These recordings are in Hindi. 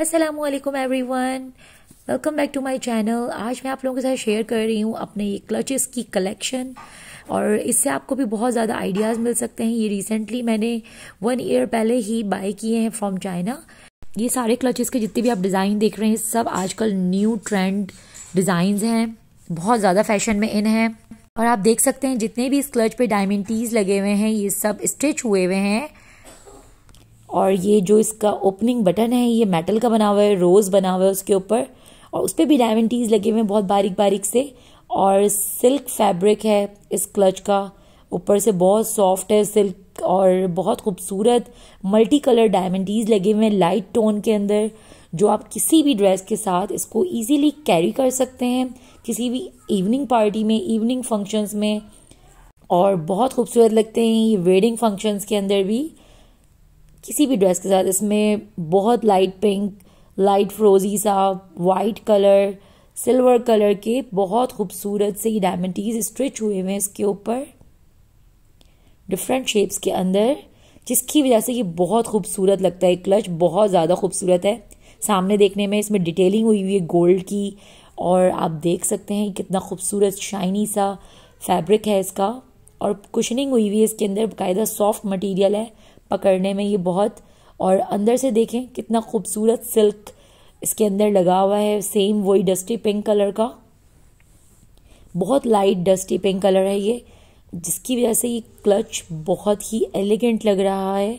Aslam everyone welcome back to my channel आज मैं आप लोगों के साथ शेयर कर रही हूँ अपने क्लचेस की कलेक्शन और इससे आपको भी बहुत ज़्यादा आइडियाज़ मिल सकते हैं ये रिसेंटली मैंने वन ईयर पहले ही बाय किए हैं फ्रॉम चाइना ये सारे क्लचेस के जितने भी आप डिज़ाइन देख रहे हैं सब आजकल न्यू ट्रेंड डिजाइन हैं बहुत ज़्यादा फैशन में इन हैं और आप देख सकते हैं जितने भी इस क्लच पे डायमंड टीज लगे हुए हैं ये सब स्टिच हुए हुए हैं और ये जो इसका ओपनिंग बटन है ये मेटल का बना हुआ है रोज़ बना हुआ है उसके ऊपर और उस पर भी डायमंड टीज लगे हुए हैं बहुत बारीक बारीक से और सिल्क फैब्रिक है इस क्लच का ऊपर से बहुत सॉफ्ट है सिल्क और बहुत खूबसूरत मल्टी कलर डायमंडीज लगे हुए हैं लाइट टोन के अंदर जो आप किसी भी ड्रेस के साथ इसको इजीली कैरी कर सकते हैं किसी भी इवनिंग पार्टी में इवनिंग फंक्शंस में और बहुत खूबसूरत लगते हैं ये वेडिंग फंक्शंस के अंदर भी किसी भी ड्रेस के साथ इसमें बहुत लाइट पिंक लाइट फ्रोजी सा वाइट कलर सिल्वर कलर के बहुत खूबसूरत से डायमंडीज स्ट्रिच हुए हुए हैं इसके ऊपर डिफरेंट शेप्स के अंदर जिसकी वजह से ये बहुत खूबसूरत लगता है क्लच बहुत ज़्यादा खूबसूरत है सामने देखने में इसमें डिटेलिंग हुई हुई है गोल्ड की और आप देख सकते हैं कितना खूबसूरत शाइनी सा फैब्रिक है इसका और कुशनिंग हुई हुई है इसके अंदर बाकायदा सॉफ्ट मटेरियल है पकड़ने में ये बहुत और अंदर से देखें कितना खूबसूरत सिल्क इसके अंदर लगा हुआ है सेम वही डस्टी पिंक कलर का बहुत लाइट डस्टी पिंक कलर है ये जिसकी वजह से ये क्लच बहुत ही एलिगेंट लग रहा है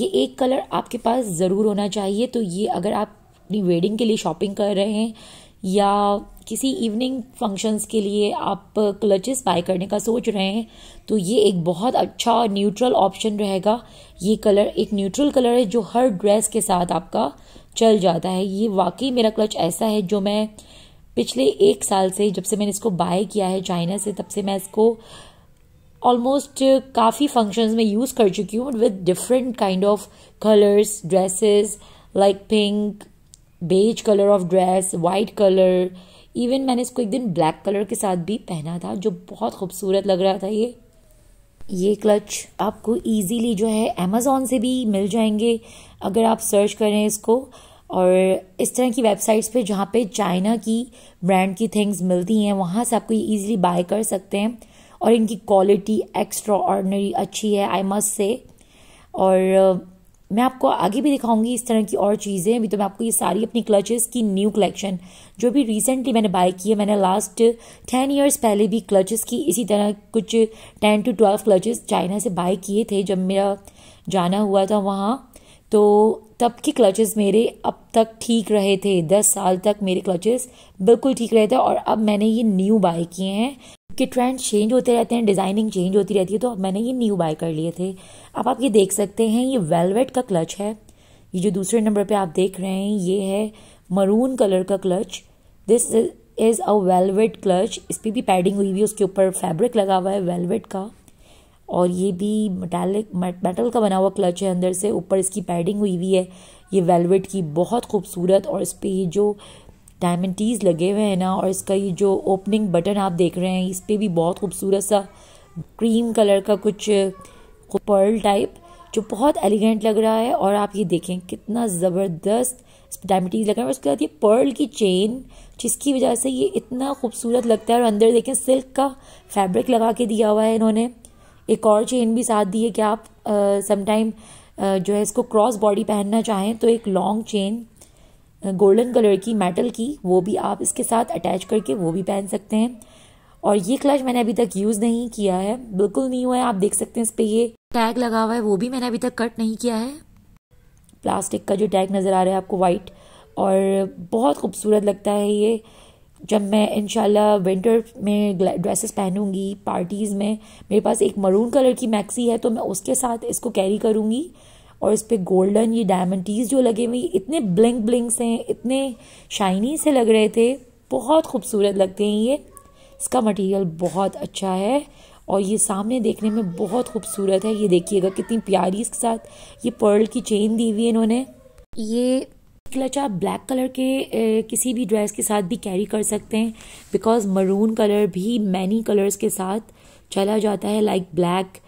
ये एक कलर आपके पास ज़रूर होना चाहिए तो ये अगर आप अपनी वेडिंग के लिए शॉपिंग कर रहे हैं या किसी इवनिंग फंक्शंस के लिए आप क्लचेस uh, बाय करने का सोच रहे हैं तो ये एक बहुत अच्छा न्यूट्रल ऑप्शन रहेगा ये कलर एक न्यूट्रल कलर है जो हर ड्रेस के साथ आपका चल जाता है ये वाकई मेरा क्लच ऐसा है जो मैं पिछले एक साल से जब से मैंने इसको बाय किया है चाइना से तब से मैं इसको ऑलमोस्ट काफ़ी फंक्शंस में यूज़ कर चुकी हूँ with different kind of colours dresses like pink beige colour of dress white colour even मैंने इसको एक दिन ब्लैक कलर के साथ भी पहना था जो बहुत खूबसूरत लग रहा था ये ये क्लच आपको इजीली जो है अमेज़ोन से भी मिल जाएंगे अगर आप सर्च करें इसको और इस तरह की वेबसाइट्स पे जहाँ पे चाइना की ब्रांड की थिंग्स मिलती हैं वहाँ से आपको ये ईजिली बाय कर सकते हैं और इनकी क्वालिटी एक्स्ट्रा ऑर्डनरी अच्छी है आई मस्ट से और मैं आपको आगे भी दिखाऊंगी इस तरह की और चीज़ें अभी तो मैं आपको ये सारी अपनी क्लचेस की न्यू कलेक्शन जो भी रिसेंटली मैंने बाय की है मैंने लास्ट टेन इयर्स पहले भी क्लचेस की इसी तरह कुछ ten to twelve clutches China से बाय किए थे जब मेरा जाना हुआ था वहाँ तो तब के क्लचेस मेरे अब तक ठीक रहे थे दस साल तक मेरे क्लचेस बिल्कुल ठीक रहे थे और अब मैंने ये न्यू बाय किए हैं कि ट्रेंड चेंज होते रहते हैं डिज़ाइनिंग चेंज होती रहती है तो मैंने ये न्यू बाय कर लिए थे अब आप ये देख सकते हैं ये वेलवेट का क्लच है ये जो दूसरे नंबर पे आप देख रहे हैं ये है मरून कलर का clutch this is a velvet clutch इस पर भी पैडिंग हुई हुई है उसके ऊपर फैब्रिक लगा हुआ है वेलवेट का और ये भी मेटालिक मेटल का बना हुआ क्लच है अंदर से ऊपर इसकी पैडिंग हुई हुई है ये वेलवेट की बहुत खूबसूरत और इस पर ये जो डायमंड टीज लगे हुए हैं ना और इसका ये जो ओपनिंग बटन आप देख रहे हैं इस पर भी बहुत खूबसूरत सा क्रीम कलर का कुछ पर्ल टाइप जो बहुत एलिगेंट लग रहा है और आप ये देखें कितना ज़बरदस्त डायमंड टीज लग रहा है और उसके बाद ये पर्ल की चेन जिसकी वजह से ये इतना खूबसूरत लगता है और अंदर देखें सिल्क का फैब्रिक लगा के दिया हुआ है इन्होंने एक और चेन भी साथ दी है कि आप समटाइम जो है इसको क्रॉस बॉडी पहनना चाहें तो एक लॉन्ग चेन गोल्डन कलर की मेटल की वो भी आप इसके साथ अटैच करके वो भी पहन सकते हैं और ये क्लच मैंने अभी तक यूज़ नहीं किया है बिल्कुल नहीं हुआ है आप देख सकते हैं इस पर ये टैग लगा हुआ है वो भी मैंने अभी तक कट नहीं किया है प्लास्टिक का जो टैग नज़र आ रहा है आपको वाइट और बहुत खूबसूरत लगता है ये जब मैं इनशाला विंटर में ड्रेसेस पहनूंगी पार्टीज़ में मेरे पास एक मरून कलर की मैक्सी है तो मैं उसके साथ इसको कैरी करूँगी और इस पर गोल्डन ये डायमंडीज जो लगे हुए इतने ब्लिंक ब्लिंक से हैं इतने शाइनी से लग रहे थे बहुत खूबसूरत लगते हैं ये इसका मटेरियल बहुत अच्छा है और ये सामने देखने में बहुत खूबसूरत है ये देखिएगा कितनी प्यारी इसके साथ ये पर्ल की चेन दी हुई है इन्होंने ये क्लच आप ब्लैक कलर के ए, किसी भी ड्रेस के साथ भी कैरी कर सकते हैं बिकॉज मरून कलर भी मैनी कलर्स के साथ चला जाता है लाइक ब्लैक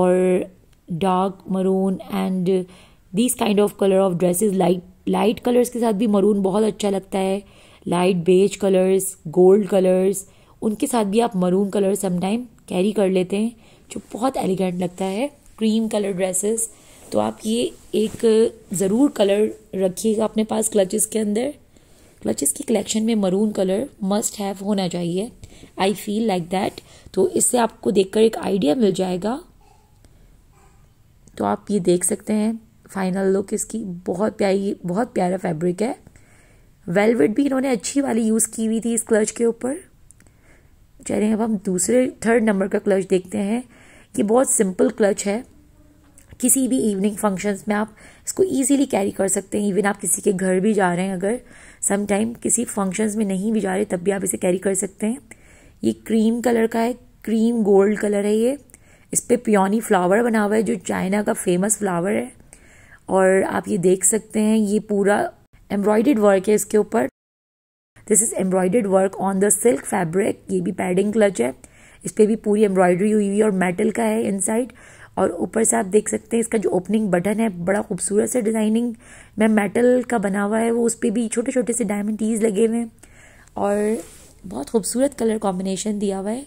और dark maroon and this kind of colour of dresses light light colours के साथ भी मरून बहुत अच्छा लगता है light beige colours gold colours उनके साथ भी आप मरून कलर समटाइम कैरी कर लेते हैं जो बहुत एलिगेंट लगता है क्रीम कलर ड्रेसेस तो आप ये एक ज़रूर कलर रखिएगा अपने पास क्लचेस के अंदर क्लचेस की कलेक्शन में मरून कलर मस्ट हैव होना चाहिए आई फील लाइक दैट तो इससे आपको देखकर एक आइडिया मिल जाएगा तो आप ये देख सकते हैं फाइनल लुक इसकी बहुत प्यारी बहुत प्यारा फैब्रिक है वेलवेट भी इन्होंने अच्छी वाली यूज़ की हुई थी इस क्लच के ऊपर चलिए अब हम दूसरे थर्ड नंबर का क्लच देखते हैं कि बहुत सिंपल क्लच है किसी भी इवनिंग फंक्शंस में आप इसको इजीली कैरी कर सकते हैं इवन आप किसी के घर भी जा रहे हैं अगर सम टाइम किसी फंक्शंस में नहीं भी जा रहे तब भी आप इसे कैरी कर सकते हैं ये क्रीम कलर का है क्रीम गोल्ड कलर है ये इस पर प्योनी फ्लावर बना हुआ है जो चाइना का फेमस फ्लावर है और आप ये देख सकते हैं ये पूरा एम्ब्रॉयडेड वर्क है इसके ऊपर this is embroidered work on the silk fabric ये भी पैडिंग क्लच है इस पर भी पूरी एम्ब्रॉयडरी हुई हुई और मेटल का है इनसाइड और ऊपर से आप देख सकते हैं इसका जो ओपनिंग बटन है बड़ा खूबसूरत से डिज़ाइनिंग में मेटल का बना हुआ है वो उस पर भी छोटे छोटे से डायमंड लगे हुए हैं और बहुत खूबसूरत कलर कॉम्बिनेशन दिया हुआ है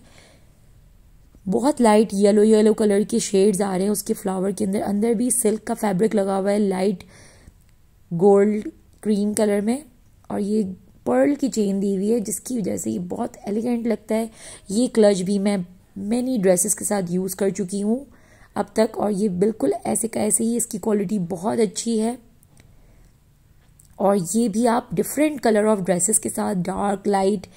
बहुत लाइट येलो येलो कलर के शेड्स आ रहे हैं उसके फ्लावर के अंदर अंदर भी सिल्क का फैब्रिक लगा हुआ है लाइट गोल्ड क्रीम कलर में और ये पर्ल की चेन दी हुई है जिसकी वजह से ये बहुत एलिगेंट लगता है ये क्लच भी मैं मैनी ड्रेसेस के साथ यूज़ कर चुकी हूँ अब तक और ये बिल्कुल ऐसे का ऐसे ही इसकी क्वालिटी बहुत अच्छी है और ये भी आप डिफरेंट कलर ऑफ ड्रेसेस के साथ डार्क लाइट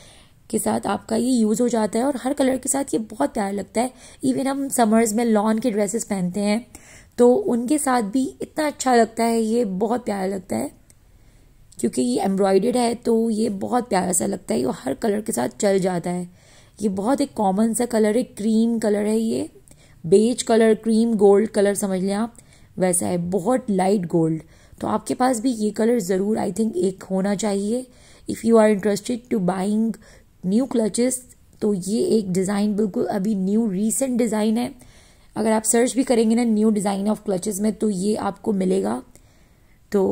के साथ आपका ये यूज़ हो जाता है और हर कलर के साथ ये बहुत प्यारा लगता है इवन हम समर्स में लॉन के ड्रेसेस पहनते हैं तो उनके साथ भी इतना अच्छा लगता है ये बहुत प्यारा लगता है क्योंकि ये एम्ब्रॉयडेड है तो ये बहुत प्यारा सा लगता है ये हर कलर के साथ चल जाता है ये बहुत एक कॉमन सा कलर है क्रीम कलर है ये beige colour cream gold colour समझ लें आप वैसा है बहुत लाइट गोल्ड तो आपके पास भी ये कलर ज़रूर आई थिंक एक होना चाहिए if you are interested to buying new clutches तो ये एक डिज़ाइन बिल्कुल अभी न्यू रीसेंट डिज़ाइन है अगर आप सर्च भी करेंगे ना न्यू डिज़ाइन ऑफ क्लचेस में तो ये आपको मिलेगा तो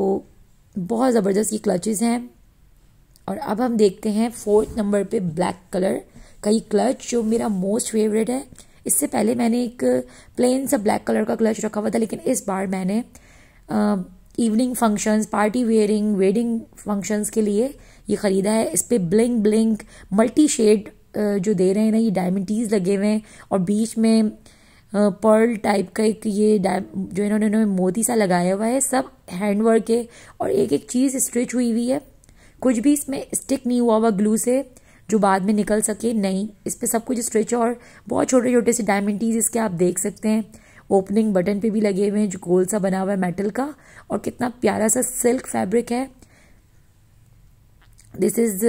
बहुत ज़बरदस्त ये क्लचेस हैं और अब हम देखते हैं फोर्थ नंबर पे ब्लैक कलर का ये क्लच जो मेरा मोस्ट फेवरेट है इससे पहले मैंने एक प्लेन सा ब्लैक कलर का क्लच रखा हुआ था लेकिन इस बार मैंने evening functions party wearing wedding functions के लिए ये ख़रीदा है इस पर ब्लिंग ब्लिंग मल्टी शेड जो दे रहे हैं ना ये डायमंड टीज लगे हुए हैं और बीच में पर्ल टाइप का एक ये जो इन्होंने इन्होंने मोती सा लगाया हुआ है सब हैंडवर्क है और एक एक चीज़ स्ट्रिच हुई हुई है कुछ भी इसमें स्टिक नहीं हुआ हुआ ग्लू से जो बाद में निकल सके नहीं इस पर सब कुछ स्ट्रिच और बहुत छोटे छोटे से डायमंड टीज इसके आप देख सकते हैं ओपनिंग बटन पे भी लगे हुए हैं जो गोल सा बना हुआ है मेटल का और कितना प्यारा सा सिल्क फैब्रिक है this is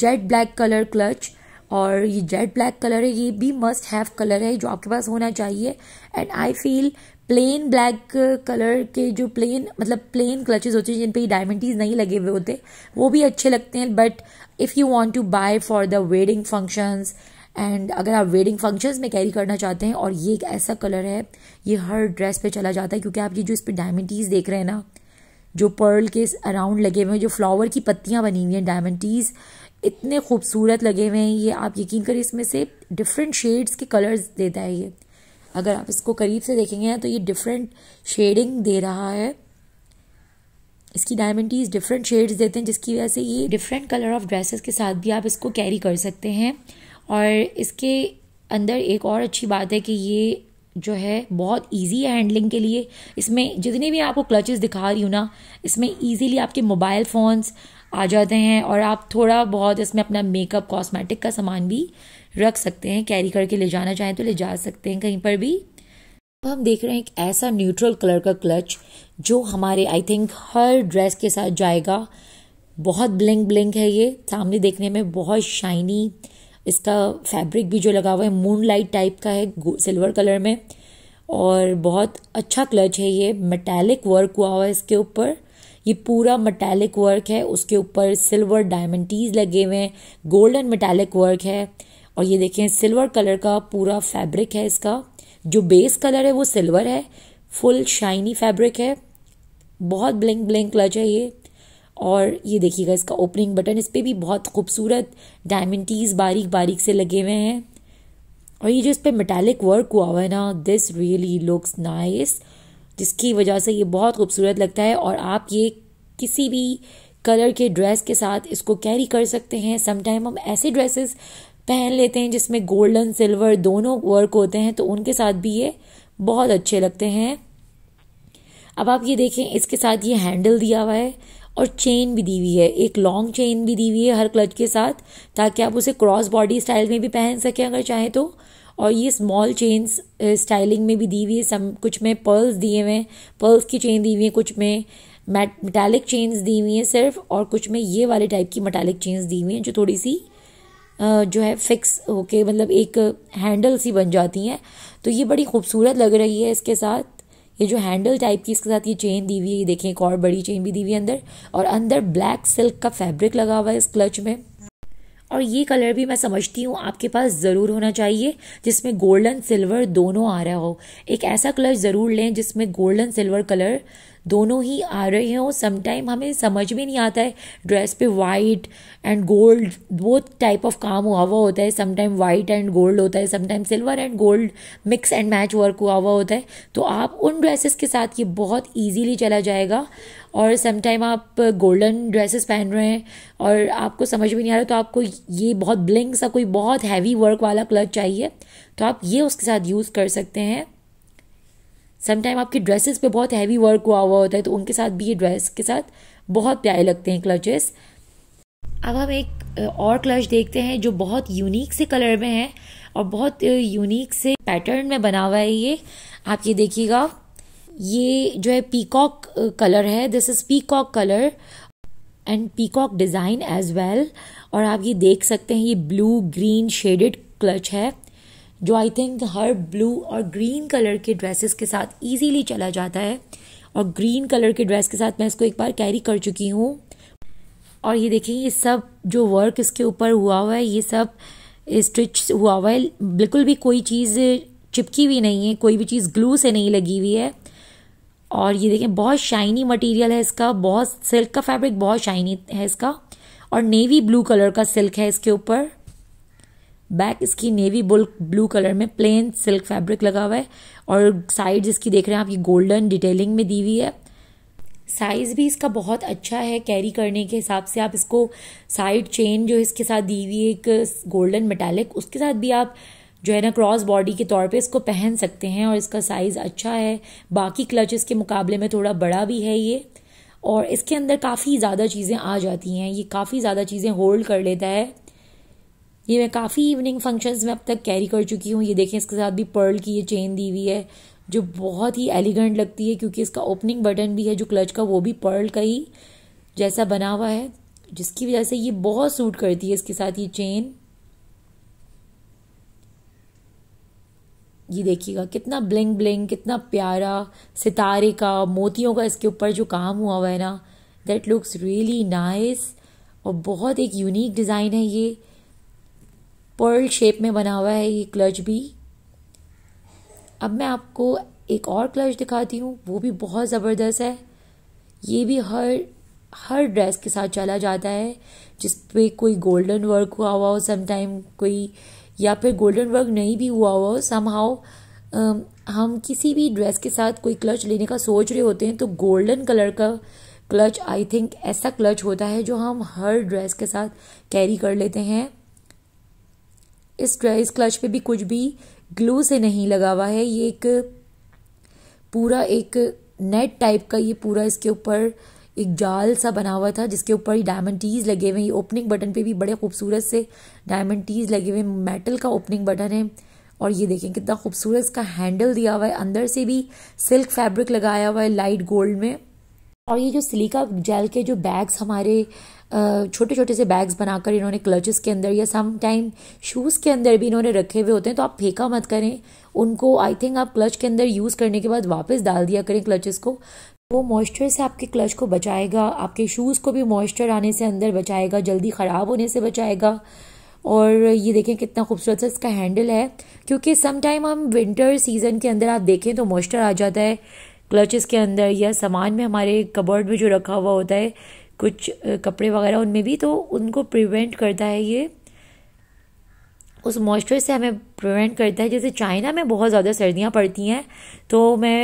jet black colour clutch और ये जेट ब्लैक कलर है ये भी मस्ट हैव कलर है जो आपके पास होना चाहिए and I feel plain black colour के जो प्लेन मतलब प्लेन क्लचेज़ होते हैं जिन पर डायमंडीज नहीं लगे हुए होते वो भी अच्छे लगते हैं but if you want to buy for the wedding functions and अगर आप वेडिंग फंक्शंस में कैरी करना चाहते हैं और ये एक ऐसा कलर है ये हर ड्रेस पे चला जाता है क्योंकि आप ये जो इस पर डायमंडीज देख रहे हैं ना जो पर्ल के अराउंड लगे हुए हैं जो फ्लावर की पत्तियाँ बनी हुई हैं डायमंडीज़ इतने खूबसूरत लगे हुए हैं ये आप यकीन करें इसमें से डिफरेंट शेड्स के कलर्स देता है ये अगर आप इसको करीब से देखेंगे तो ये डिफरेंट शेडिंग दे रहा है इसकी डायमंडीज़ डिफरेंट शेड्स देते हैं जिसकी वजह से ये डिफरेंट कलर ऑफ ड्रेसेस के साथ भी आप इसको कैरी कर सकते हैं और इसके अंदर एक और अच्छी बात है कि ये जो है बहुत इजी है हैंडलिंग के लिए इसमें जितने भी आपको क्लचेस दिखा रही हूँ ना इसमें इजीली आपके मोबाइल फ़ोन्स आ जाते हैं और आप थोड़ा बहुत इसमें अपना मेकअप कॉस्मेटिक का सामान भी रख सकते हैं कैरी करके ले जाना चाहें तो ले जा सकते हैं कहीं पर भी अब हम देख रहे हैं एक ऐसा न्यूट्रल कलर का क्लच जो हमारे आई थिंक हर ड्रेस के साथ जाएगा बहुत ब्लिंक ब्लिंक है ये सामने देखने में बहुत शाइनी इसका फैब्रिक भी जो लगा हुआ है मून लाइट टाइप का है सिल्वर कलर में और बहुत अच्छा क्लच है ये मेटेलिक वर्क हुआ हुआ है इसके ऊपर ये पूरा मेटेलिक वर्क है उसके ऊपर सिल्वर डायमंडीज लगे हुए हैं गोल्डन मेटेलिक वर्क है और ये देखें सिल्वर कलर का पूरा फैब्रिक है इसका जो बेस कलर है वो सिल्वर है फुल शाइनी फैब्रिक है बहुत ब्लिंक ब्लिंक क्लच है ये और ये देखिएगा इसका ओपनिंग बटन इस पर भी बहुत खूबसूरत डायमंडीज बारीक बारीक से लगे हुए हैं और ये जो इस पर मेटालिक वर्क हुआ हुआ है ना दिस रियली लुक्स नाइस जिसकी वजह से ये बहुत खूबसूरत लगता है और आप ये किसी भी कलर के ड्रेस के साथ इसको कैरी कर सकते हैं समटाइम हम ऐसे ड्रेसेस पहन लेते हैं जिसमें गोल्डन सिल्वर दोनों वर्क होते हैं तो उनके साथ भी ये बहुत अच्छे लगते हैं अब आप ये देखें इसके साथ ये हैंडल दिया हुआ है और चेन भी दी हुई है एक लॉन्ग चेन भी दी हुई है हर क्लच के साथ ताकि आप उसे क्रॉस बॉडी स्टाइल में भी पहन सकें अगर चाहें तो और ये स्मॉल चेन्स स्टाइलिंग में भी दी हुई है सम कुछ में पर्ल्स दिए हुए हैं पर्ल्स की चेन दी हुई है कुछ में मेटालिक चेन्स दी हुई हैं सिर्फ और कुछ में ये वाले टाइप की मेटालिक चेन्स दी हुई हैं जो थोड़ी सी जो है फिक्स होके मतलब एक हैंडल सी बन जाती हैं तो ये बड़ी खूबसूरत लग रही है इसके साथ ये जो हैंडल टाइप की इसके साथ ये चेन दी हुई है ये देखें एक और बड़ी चेन भी दी हुई है अंदर और अंदर ब्लैक सिल्क का फैब्रिक लगा हुआ है इस क्लच में और ये कलर भी मैं समझती हूँ आपके पास ज़रूर होना चाहिए जिसमें गोल्डन सिल्वर दोनों आ रहा हो एक ऐसा क्लच ज़रूर लें जिसमें गोल्डन सिल्वर कलर दोनों ही आ रहे हैं और समटाइम हमें समझ में नहीं आता है ड्रेस पे वाइट एंड गोल्ड वो टाइप ऑफ काम हुआ हुआ होता है समटाइम वाइट एंड गोल्ड होता है sometime silver and gold mix and match work हुआ हुआ होता है तो आप उन ड्रेसेस के साथ ये बहुत ईजीली चला जाएगा और समटाइम आप गोल्डन ड्रेसेस पहन रहे हैं और आपको समझ में नहीं आ रहा तो आपको ये बहुत ब्लिंग सा कोई बहुत हैवी वर्क वाला क्लच चाहिए तो आप ये उसके साथ यूज़ कर सकते हैं समटाइम आपके ड्रेसेस पे बहुत हैवी वर्क हुआ हुआ होता है तो उनके साथ भी ये ड्रेस के साथ बहुत प्यारे लगते हैं क्लचेस अब हम एक और क्लच देखते हैं जो बहुत यूनिक से कलर में है और बहुत यूनिक से पैटर्न में बना हुआ है ये आप ये देखिएगा ये जो है पीकॉक कलर है this is peacock colour and peacock design as well और आप ये देख सकते हैं ये ब्लू ग्रीन शेडेड क्लच है जो आई थिंक हर ब्लू और ग्रीन कलर के ड्रेसेस के साथ ईजीली चला जाता है और ग्रीन कलर के ड्रेस के साथ मैं इसको एक बार कैरी कर चुकी हूँ और ये देखिए ये सब जो वर्क इसके ऊपर हुआ हुआ है ये सब स्टिच हुआ हुआ है बिल्कुल भी कोई चीज़ चिपकी हुई नहीं है कोई भी चीज़ ग्लू से नहीं लगी हुई है और ये देखें बहुत शाइनी मटेरियल है इसका बहुत सिल्क का फैब्रिक बहुत शाइनी है इसका और नेवी ब्लू कलर का सिल्क है इसके ऊपर बैक इसकी नेवी बुल ब्लू कलर में प्लेन सिल्क फैब्रिक लगा हुआ है और साइड इसकी देख रहे हैं आप ये गोल्डन डिटेलिंग में दी हुई है साइज़ भी इसका बहुत अच्छा है कैरी करने के हिसाब से आप इसको साइड चेन जो इसके साथ दी हुई है एक गोल्डन मेटालिक उसके साथ भी आप जो है ना क्रॉस बॉडी के तौर पे इसको पहन सकते हैं और इसका साइज़ अच्छा है बाकी क्लचेस के मुकाबले में थोड़ा बड़ा भी है ये और इसके अंदर काफ़ी ज़्यादा चीज़ें आ जाती हैं ये काफ़ी ज़्यादा चीज़ें होल्ड कर लेता है ये मैं काफ़ी इवनिंग फंक्शंस में अब तक कैरी कर चुकी हूँ ये देखें इसके साथ भी पर्ल की ये चेन दी हुई है जो बहुत ही एलिगेंट लगती है क्योंकि इसका ओपनिंग बटन भी है जो क्लच का वो भी पर्ल का ही जैसा बना हुआ है जिसकी वजह से ये बहुत सूट करती है इसके साथ ये चेन ये देखिएगा कितना ब्लिंग ब्लिंग कितना प्यारा सितारे का मोतियों का इसके ऊपर जो काम हुआ हुआ है ना दैट लुक्स रियली नाइस और बहुत एक यूनिक डिज़ाइन है ये पर्ल शेप में बना हुआ है ये क्लच भी अब मैं आपको एक और क्लच दिखाती हूँ वो भी बहुत ज़बरदस्त है ये भी हर हर ड्रेस के साथ चला जाता है जिस पे कोई गोल्डन वर्क हुआ हुआ हो समाइम कोई या फिर गोल्डन वर्क नहीं भी हुआ हुआ हो सम हाउ हम किसी भी ड्रेस के साथ कोई क्लच लेने का सोच रहे होते हैं तो गोल्डन कलर का क्लच आई थिंक ऐसा क्लच होता है जो हम हर ड्रेस के साथ कैरी कर लेते हैं इस इस क्लच पे भी कुछ भी ग्लू से नहीं लगा हुआ है ये एक पूरा एक नेट टाइप का ये पूरा इसके ऊपर एक जाल सा बना हुआ था जिसके ऊपर ये डायमंड टीज लगे हुए हैं ये ओपनिंग बटन पे भी बड़े खूबसूरत से डायमंड टीज लगे हुए मेटल का ओपनिंग बटन है और ये देखें कितना खूबसूरत इसका हैंडल दिया हुआ है अंदर से भी सिल्क फैब्रिक लगाया हुआ है लाइट गोल्ड में और ये जो सिलिका जेल के जो बैग्स हमारे छोटे छोटे से बैग्स बनाकर इन्होंने क्लचेस के अंदर या सम टाइम शूज़ के अंदर भी इन्होंने रखे हुए होते हैं तो आप फेंका मत करें उनको आई थिंक आप क्लच के अंदर यूज़ करने के बाद वापस डाल दिया करें क्लचेस को वो मॉइस्चर से आपके क्लच को बचाएगा आपके शूज़ को भी मॉइस्चर आने से अंदर बचाएगा जल्दी ख़राब होने से बचाएगा और ये देखें कितना खूबसूरत सा इसका हैंडल है क्योंकि सम टाइम हम विंटर सीज़न के अंदर आप देखें तो मॉइस्चर आ जाता है क्लचेस के अंदर या सामान में हमारे कबर्ड में जो रखा हुआ होता है कुछ कपड़े वगैरह उनमें भी तो उनको प्रिवेंट करता है ये उस मॉइस्चर से हमें प्रिवेंट करता है जैसे चाइना में बहुत ज़्यादा सर्दियाँ पड़ती हैं तो मैं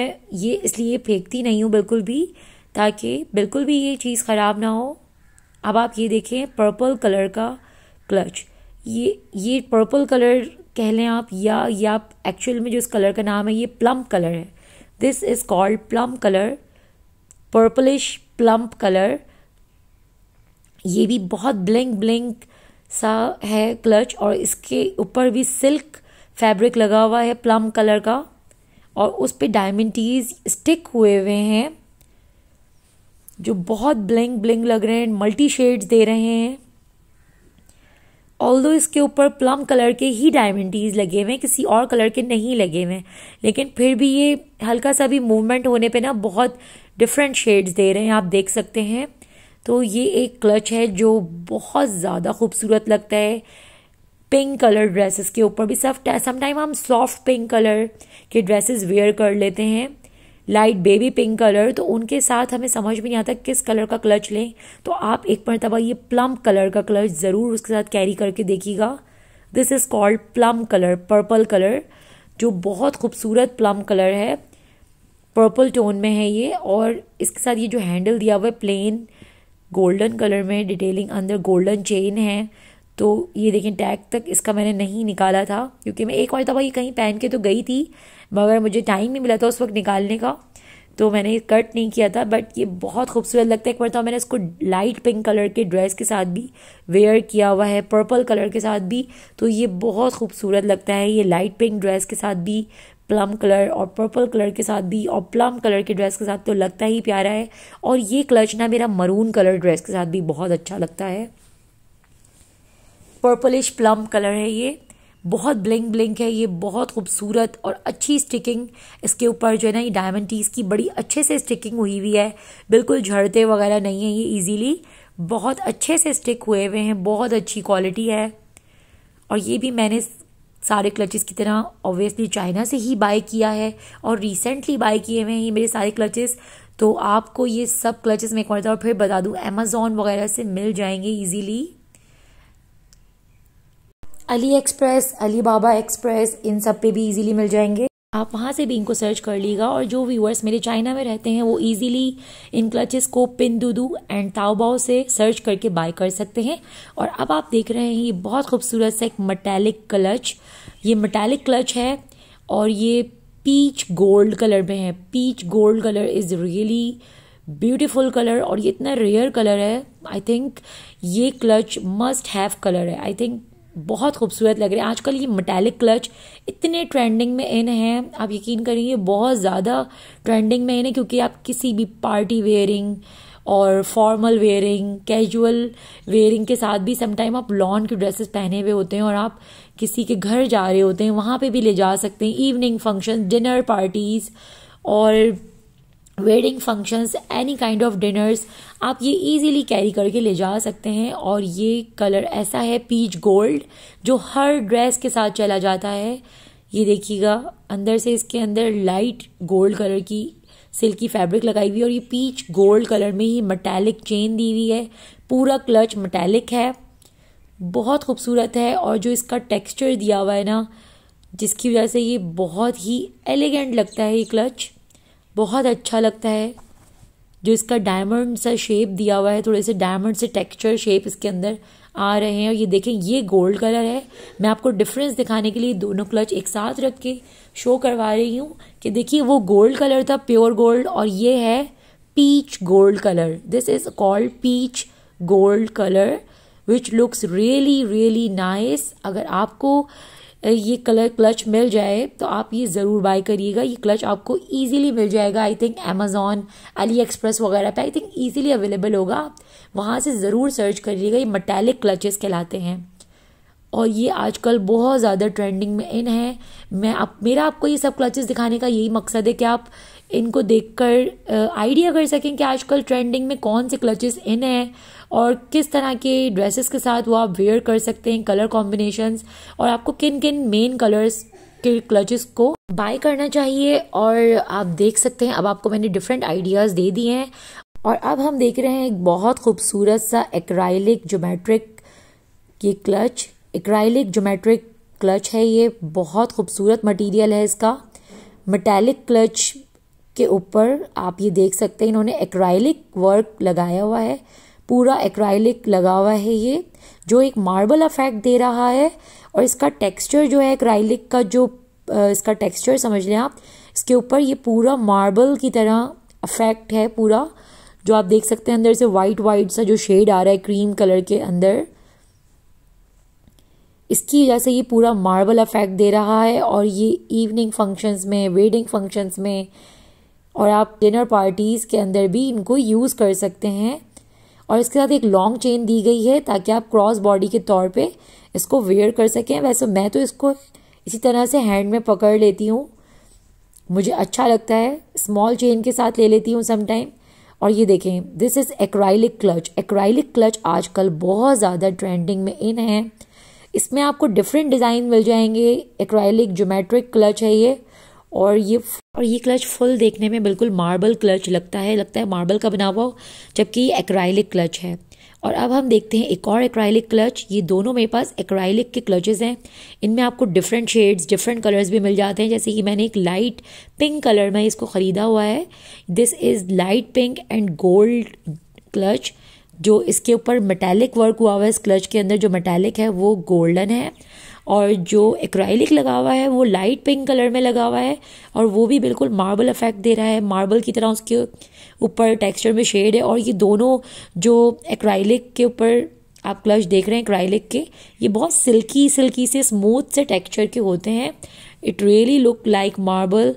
ये इसलिए फेंकती नहीं हूँ बिल्कुल भी ताकि बिल्कुल भी ये चीज़ ख़राब ना हो अब आप ये देखें पर्पल कलर का क्लच ये ये पर्पल कलर कह लें आप या या एक्चुअल में जो इस कलर का नाम है ये प्लम कलर है This is called plum color, purplish plump color. ये भी बहुत ब्लिंक ब्लिंक सा है क्लच और इसके ऊपर भी सिल्क फैब्रिक लगा हुआ है प्लम कलर का और उस पर डायमंडीज स्टिक हुए हुए हैं जो बहुत ब्लिंक ब्लिंक लग रहे हैं मल्टी शेड्स दे रहे हैं दो इसके ऊपर प्लम कलर के ही डायमंडीज लगे हुए हैं किसी और कलर के नहीं लगे हुए हैं लेकिन फिर भी ये हल्का सा भी मूवमेंट होने पे ना बहुत डिफरेंट शेड्स दे रहे हैं आप देख सकते हैं तो ये एक क्लच है जो बहुत ज़्यादा खूबसूरत लगता है पिंक कलर ड्रेसेस के ऊपर भी सब समटाइम हम सॉफ्ट पिंक कलर के ड्रेसेस वेयर कर लेते हैं लाइट बेबी पिंक कलर तो उनके साथ हमें समझ भी नहीं आता किस कलर का क्लच लें तो आप एक मरतबा ये प्लम कलर का क्लच ज़रूर उसके साथ कैरी करके देखिएगा this is called plum colour purple colour जो बहुत खूबसूरत प्लम कलर है पर्पल टोन में है ये और इसके साथ ये जो हैंडल दिया हुआ है प्लेन गोल्डन कलर में डिटेलिंग अंदर गोल्डन चेन है तो ये देखें टैग तक इसका मैंने नहीं निकाला था क्योंकि मैं एक मरतबा ये कहीं पहन के तो गई थी मगर मुझे टाइम नहीं मिला था उस वक्त निकालने का तो मैंने कट नहीं किया था बट ये बहुत खूबसूरत लगता है एक मरतबा तो मैंने इसको लाइट पिंक कलर के ड्रेस के साथ भी वेयर किया हुआ है पर्पल कलर के साथ भी तो ये बहुत खूबसूरत लगता है ये लाइट पिंक ड्रेस के साथ भी प्लम कलर और पर्पल कलर के साथ भी और प्लम कलर के ड्रेस के साथ तो लगता ही प्यारा है और ये क्लच ना मेरा मरून कलर ड्रेस के साथ भी बहुत अच्छा लगता है पर्पलिश प्लम कलर है ये बहुत ब्लिंक ब्लिंक है ये बहुत खूबसूरत और अच्छी स्टिकिंग इसके ऊपर जो है ना ये डायमंड टीज की बड़ी अच्छे से स्टिकिंग हुई हुई है बिल्कुल झड़ते वगैरह नहीं है ये इजीली बहुत अच्छे से स्टिक हुए हुए हैं बहुत अच्छी क्वालिटी है और ये भी मैंने सारे क्लचेस की तरह ऑब्वियसली चाइना से ही बाय किया है और रिसेंटली बाय किए हुए हैं ये मेरे सारे क्लचेस तो आपको ये सब क्लचेस मैं एक तो और फिर बता दूँ अमेज़ोन वगैरह से मिल जाएंगे easily AliExpress Alibaba Express इन सब पे भी इजीली मिल जाएंगे आप वहाँ से भी इनको सर्च कर लीजिएगा और जो व्यूअर्स मेरे चाइना में रहते हैं वो इजीली इन क्लचेस को पिनदुदू एंड ताओबाओ से सर्च करके बाय कर सकते हैं और अब आप देख रहे हैं ये बहुत खूबसूरत सा एक मटैलिक क्लच ये मटैलिक क्लच है और ये पीच गोल्ड कलर में है peach gold colour is really beautiful colour और ये इतना रेयर कलर है आई थिंक ये क्लच मस्ट हैव कलर है आई थिंक बहुत खूबसूरत लग रहे हैं आजकल ये मटैलिक क्लच इतने ट्रेंडिंग में इन हैं आप यकीन करेंगे बहुत ज़्यादा ट्रेंडिंग में इन है क्योंकि आप किसी भी पार्टी वेयरिंग और फॉर्मल वेयरिंग कैजुअल वेयरिंग के साथ भी समटाइम आप लॉन के ड्रेसेस पहने हुए होते हैं और आप किसी के घर जा रहे होते हैं वहाँ पे भी ले जा सकते हैं इवनिंग फंक्शन डिनर पार्टीज़ और wedding functions any kind of dinners आप ये इजीली कैरी करके ले जा सकते हैं और ये कलर ऐसा है पीच गोल्ड जो हर ड्रेस के साथ चला जाता है ये देखिएगा अंदर से इसके अंदर लाइट गोल्ड कलर की सिल्की फैब्रिक लगाई हुई है और ये पीच गोल्ड कलर में ही मटैलिक चेन दी हुई है पूरा क्लच मटैलिक है बहुत खूबसूरत है और जो इसका टेक्सचर दिया हुआ है ना जिसकी वजह से ये बहुत ही एलिगेंट लगता है ये क्लच बहुत अच्छा लगता है जो इसका डायमंड सा शेप दिया हुआ है थोड़े से डायमंड से टेक्सचर शेप इसके अंदर आ रहे हैं और ये देखें ये गोल्ड कलर है मैं आपको डिफरेंस दिखाने के लिए दोनों क्लच एक साथ रख के शो करवा रही हूँ कि देखिए वो गोल्ड कलर था प्योर गोल्ड और ये है peach gold colour this is called peach gold colour which looks really really nice अगर आपको ये कलर क्लच मिल जाए तो आप ये ज़रूर बाय करिएगा ये क्लच आपको ईजिली मिल जाएगा I think Amazon AliExpress वगैरह पे आई थिंक ईजिली अवेलेबल होगा वहाँ से ज़रूर सर्च करिएगा ये मटैलिक क्लचेस कहलाते हैं और ये आजकल बहुत ज़्यादा ट्रेंडिंग में इन है मैं आप मेरा आपको ये सब क्लचेस दिखाने का यही मकसद है कि आप इनको देखकर आइडिया कर सकें कि आजकल ट्रेंडिंग में कौन से क्लचेस इन है और किस तरह के ड्रेसेस के साथ वो आप वेयर कर सकते हैं कलर कॉम्बिनेशंस और आपको किन किन मेन कलर्स के क्लचेस को बाय करना चाहिए और आप देख सकते हैं अब आपको मैंने डिफरेंट आइडियाज़ दे दिए हैं और अब हम देख रहे हैं एक बहुत खूबसूरत सा एक्राइलिक जोमेट्रिक ये क्लच एक्राइलिक जोमेट्रिक क्लच है ये बहुत खूबसूरत मटेरियल है इसका मेटेलिक क्लच के ऊपर आप ये देख सकते हैं इन्होंने एक्राइलिक वर्क लगाया हुआ है पूरा एक्राइलिक लगा हुआ है ये जो एक मार्बल अफेक्ट दे रहा है और इसका टेक्सचर जो है एक्राइलिक का जो इसका टेक्सचर समझ लें आप इसके ऊपर ये पूरा मार्बल की तरह अफेक्ट है पूरा जो आप देख सकते हैं अंदर से वाइट वाइट सा जो शेड आ रहा है क्रीम कलर के अंदर इसकी वजह से ये पूरा मार्बल इफेक्ट दे रहा है और ये इवनिंग फंक्शंस में वेडिंग फंक्शंस में और आप डिनर पार्टीज़ के अंदर भी इनको यूज़ कर सकते हैं और इसके साथ एक लॉन्ग चेन दी गई है ताकि आप क्रॉस बॉडी के तौर पे इसको वेयर कर सकें वैसे मैं तो इसको इसी तरह से हैंड में पकड़ लेती हूँ मुझे अच्छा लगता है स्मॉल चेन के साथ ले लेती हूँ समटाइम और ये देखें this is acrylic clutch acrylic clutch आजकल बहुत ज़्यादा ट्रेंडिंग में इन है इसमें आपको डिफरेंट डिज़ाइन मिल जाएंगे एक्रायलिक जोमेट्रिक क्लच है ये और ये और ये क्लच फुल देखने में बिल्कुल मार्बल क्लच लगता है लगता है मार्बल का बना हुआ जबकि ये एक्राइलिक क्लच है और अब हम देखते हैं एक और एक्राइलिक क्लच ये दोनों मेरे पास एक्राइलिक के क्लचेस हैं इनमें आपको डिफरेंट शेड्स डिफरेंट कलर्स भी मिल जाते हैं जैसे कि मैंने एक लाइट पिंक कलर में इसको ख़रीदा हुआ है this is light pink and gold clutch जो इसके ऊपर मेटेलिक वर्क हुआ हुआ है इस क्लच के अंदर जो मेटेलिक है वो गोल्डन है और जो एक्राइलिक लगा हुआ है वो लाइट पिंक कलर में लगा हुआ है और वो भी बिल्कुल मार्बल इफेक्ट दे रहा है मार्बल की तरह उसके ऊपर टेक्सचर में शेड है और ये दोनों जो एक्राइलिक के ऊपर आप क्लच देख रहे हैं एक्राइलिक के ये बहुत सिल्की सिल्की से स्मूथ से टेक्सचर के होते हैं it really look like marble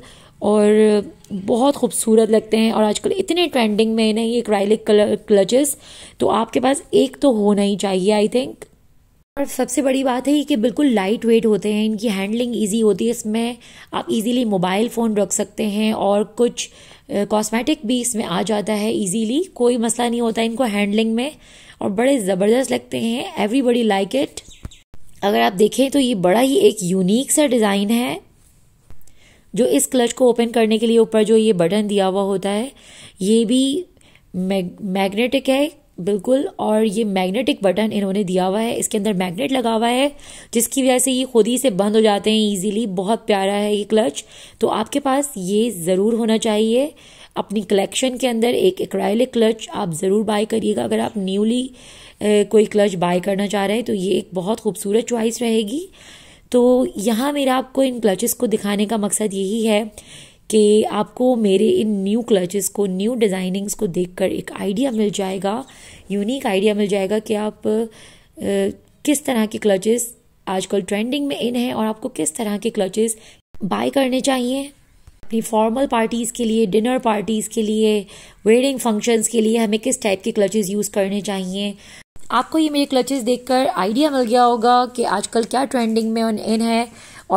और बहुत खूबसूरत लगते हैं और आजकल इतने ट्रेंडिंग में नहीं एक राइलिक कलर क्लचेस तो आपके पास एक तो होना ही चाहिए आई थिंक और सबसे बड़ी बात है कि बिल्कुल लाइट वेट होते हैं इनकी हैंडलिंग इजी होती है इसमें आप इजीली मोबाइल फ़ोन रख सकते हैं और कुछ कॉस्मेटिक भी इसमें आ जाता है इजीली कोई मसला नहीं होता इनको हैंडलिंग में और बड़े ज़बरदस्त लगते हैं एवरीबडी लाइक इट अगर आप देखें तो ये बड़ा ही एक यूनिक सा डिज़ाइन है जो इस क्लच को ओपन करने के लिए ऊपर जो ये बटन दिया हुआ होता है ये भी मैग्नेटिक है बिल्कुल और ये मैग्नेटिक बटन इन्होंने दिया हुआ है इसके अंदर मैग्नेट लगा हुआ है जिसकी वजह से ये खुद ही से बंद हो जाते हैं इजीली बहुत प्यारा है ये क्लच तो आपके पास ये ज़रूर होना चाहिए अपनी कलेक्शन के अंदर एक एक्राइलिक क्लच आप ज़रूर बाय करिएगा अगर आप न्यूली कोई क्लच बाय करना चाह रहे हैं तो ये एक बहुत खूबसूरत चॉइस रहेगी तो यहाँ मेरा आपको इन क्लचेस को दिखाने का मकसद यही है कि आपको मेरे इन न्यू क्लचेस को न्यू डिज़ाइनिंग्स को देखकर एक आइडिया मिल जाएगा यूनिक आइडिया मिल जाएगा कि आप आ, किस तरह के क्लचेस आजकल ट्रेंडिंग में इन हैं और आपको किस तरह के क्लचेस बाय करने चाहिए अपनी फॉर्मल पार्टीज़ के लिए डिनर पार्टीज़ के लिए वेडिंग फंक्शंस के लिए हमें किस टाइप के क्लचेस यूज़ करने चाहिए आपको ये मेरे क्लचेस देखकर आइडिया मिल गया होगा कि आजकल क्या ट्रेंडिंग में इन है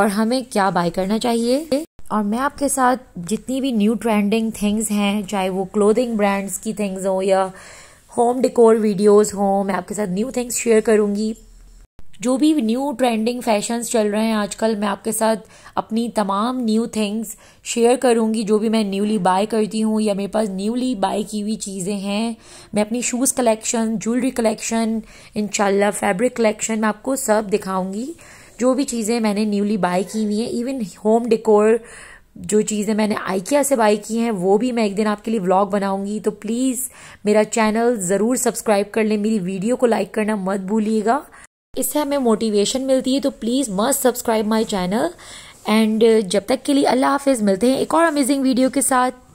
और हमें क्या बाय करना चाहिए और मैं आपके साथ जितनी भी न्यू ट्रेंडिंग थिंग्स हैं चाहे वो क्लोथिंग ब्रांड्स की थिंग्स हो या होम डिकोर वीडियोस हों मैं आपके साथ न्यू थिंग्स शेयर करूंगी जो भी न्यू ट्रेंडिंग फैशंस चल रहे हैं आजकल मैं आपके साथ अपनी तमाम न्यू थिंग्स शेयर करूँगी जो भी मैं न्यूली बाय करती हूँ या मेरे पास न्यूली बाय की हुई चीज़ें हैं मैं अपनी शूज़ कलेक्शन ज्वेलरी कलेक्शन इन फैब्रिक कलेक्शन मैं आपको सब दिखाऊंगी जो भी चीज़ें मैंने न्यूली बाय की हुई हैं इवन होम डेकोर जो चीज़ें मैंने आइकिया से बाई की हैं वो भी मैं एक दिन आपके लिए व्लॉग बनाऊंगी तो प्लीज़ मेरा चैनल ज़रूर सब्सक्राइब कर लें मेरी वीडियो को लाइक करना मत भूलिएगा इससे हमें मोटिवेशन मिलती है तो please must subscribe my channel and जब तक के लिए अल्लाह हाफिज़ मिलते हैं एक और अमेजिंग वीडियो के साथ